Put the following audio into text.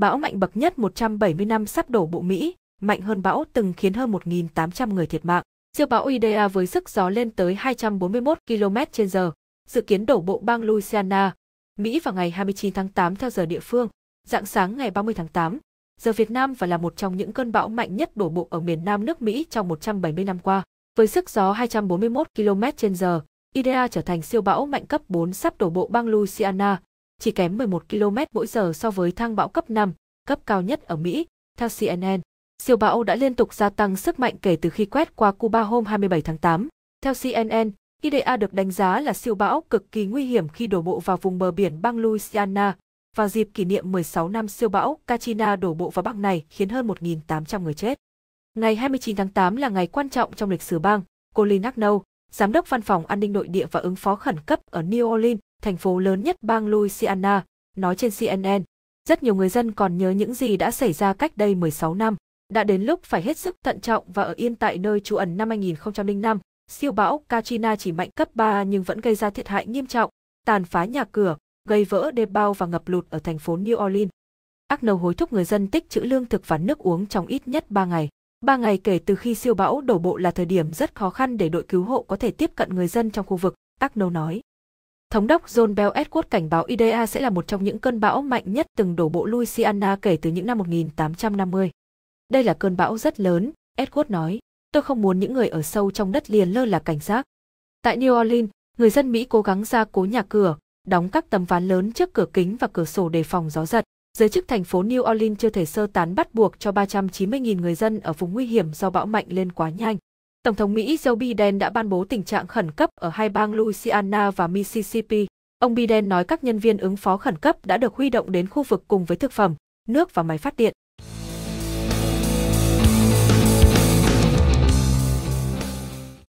Bão mạnh bậc nhất 170 năm sắp đổ bộ Mỹ, mạnh hơn bão từng khiến hơn 1.800 người thiệt mạng. Siêu bão Idea với sức gió lên tới 241 km h dự kiến đổ bộ bang Louisiana, Mỹ vào ngày 29 tháng 8 theo giờ địa phương, dạng sáng ngày 30 tháng 8. Giờ Việt Nam và là một trong những cơn bão mạnh nhất đổ bộ ở miền Nam nước Mỹ trong 170 năm qua. Với sức gió 241 km h Idea trở thành siêu bão mạnh cấp 4 sắp đổ bộ bang Louisiana, chỉ kém 11 km mỗi giờ so với thang bão cấp 5, cấp cao nhất ở Mỹ, theo CNN. Siêu bão đã liên tục gia tăng sức mạnh kể từ khi quét qua Cuba hôm 27 tháng 8. Theo CNN, Idea được đánh giá là siêu bão cực kỳ nguy hiểm khi đổ bộ vào vùng bờ biển bang Louisiana vào dịp kỷ niệm 16 năm siêu bão Katrina đổ bộ vào bang này khiến hơn 1.800 người chết. Ngày 29 tháng 8 là ngày quan trọng trong lịch sử bang. Colin Agnew, Giám đốc Văn phòng An ninh Nội địa và ứng phó khẩn cấp ở New Orleans, thành phố lớn nhất bang Louisiana, nói trên CNN. Rất nhiều người dân còn nhớ những gì đã xảy ra cách đây 16 năm. Đã đến lúc phải hết sức thận trọng và ở yên tại nơi trú ẩn năm 2005. Siêu bão Katrina chỉ mạnh cấp 3 nhưng vẫn gây ra thiệt hại nghiêm trọng, tàn phá nhà cửa, gây vỡ đê bao và ngập lụt ở thành phố New Orleans. Agnew hối thúc người dân tích trữ lương thực và nước uống trong ít nhất 3 ngày. 3 ngày kể từ khi siêu bão đổ bộ là thời điểm rất khó khăn để đội cứu hộ có thể tiếp cận người dân trong khu vực, Agnew nói. Thống đốc John Bell Edward cảnh báo Idea sẽ là một trong những cơn bão mạnh nhất từng đổ bộ Louisiana kể từ những năm 1850. Đây là cơn bão rất lớn, Edward nói. Tôi không muốn những người ở sâu trong đất liền lơ là cảnh giác. Tại New Orleans, người dân Mỹ cố gắng ra cố nhà cửa, đóng các tấm ván lớn trước cửa kính và cửa sổ đề phòng gió giật. Giới chức thành phố New Orleans chưa thể sơ tán bắt buộc cho 390.000 người dân ở vùng nguy hiểm do bão mạnh lên quá nhanh. Tổng thống Mỹ Joe Biden đã ban bố tình trạng khẩn cấp ở hai bang Louisiana và Mississippi. Ông Biden nói các nhân viên ứng phó khẩn cấp đã được huy động đến khu vực cùng với thực phẩm, nước và máy phát điện.